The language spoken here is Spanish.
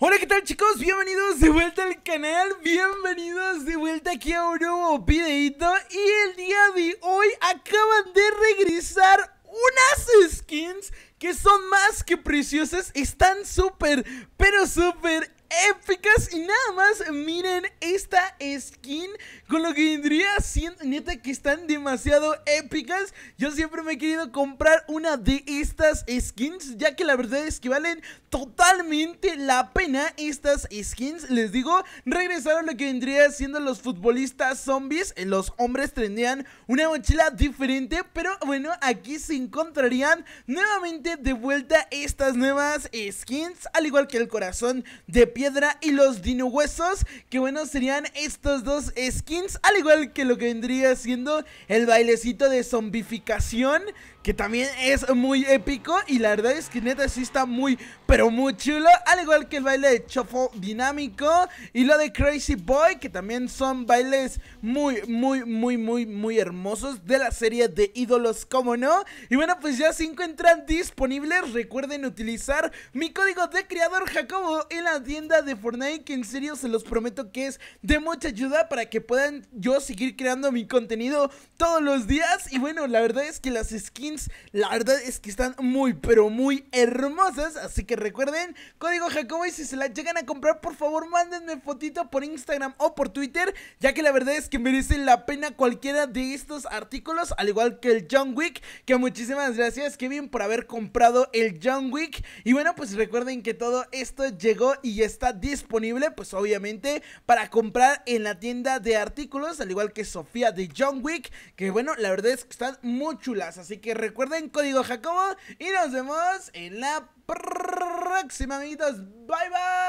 Hola, ¿qué tal chicos? Bienvenidos de vuelta al canal, bienvenidos de vuelta aquí a un nuevo videito Y el día de hoy acaban de regresar unas skins que son más que preciosas, están súper, pero súper épicas. Y nada más, miren esta skin con lo que vendría siendo. Neta, que están demasiado épicas. Yo siempre me he querido comprar una de estas skins, ya que la verdad es que valen totalmente la pena estas skins. Les digo, regresaron lo que vendría siendo los futbolistas zombies. Los hombres tendrían una mochila diferente, pero bueno, aquí se encontrarían nuevamente de vuelta estas nuevas skins, al igual que el corazón de piedra y los dinohuesos, que bueno, serían estos dos skins, al igual que lo que vendría siendo el bailecito de zombificación que también es muy épico y la verdad es que neta sí está muy, pero muy chulo, al igual que el baile de Chofo Dinámico y lo de Crazy Boy, que también son bailes muy, muy, muy, muy, muy hermosos de la serie de ídolos, como no. Y bueno, pues ya se encuentran disponibles, recuerden utilizar mi código de creador Jacobo en la tienda de Fortnite, que en serio se los prometo que es de mucha ayuda para que puedan yo seguir creando mi contenido todos los días. Y bueno, la verdad es que las skins la verdad es que están muy, pero muy hermosas. Así que recuerden, código Jacobo y si se la llegan a comprar, por favor, mándenme fotito por Instagram o por Twitter. Ya que la verdad es que merecen la pena cualquiera de estos artículos. Al igual que el John Wick. Que muchísimas gracias, Kevin, por haber comprado el John Wick. Y bueno, pues recuerden que todo esto llegó y está disponible, pues obviamente, para comprar en la tienda de artículos. Al igual que Sofía de John Wick. Que bueno, la verdad es que están muy chulas. Así que recuerden código Jacobo y nos vemos en la próxima, amiguitos. Bye bye.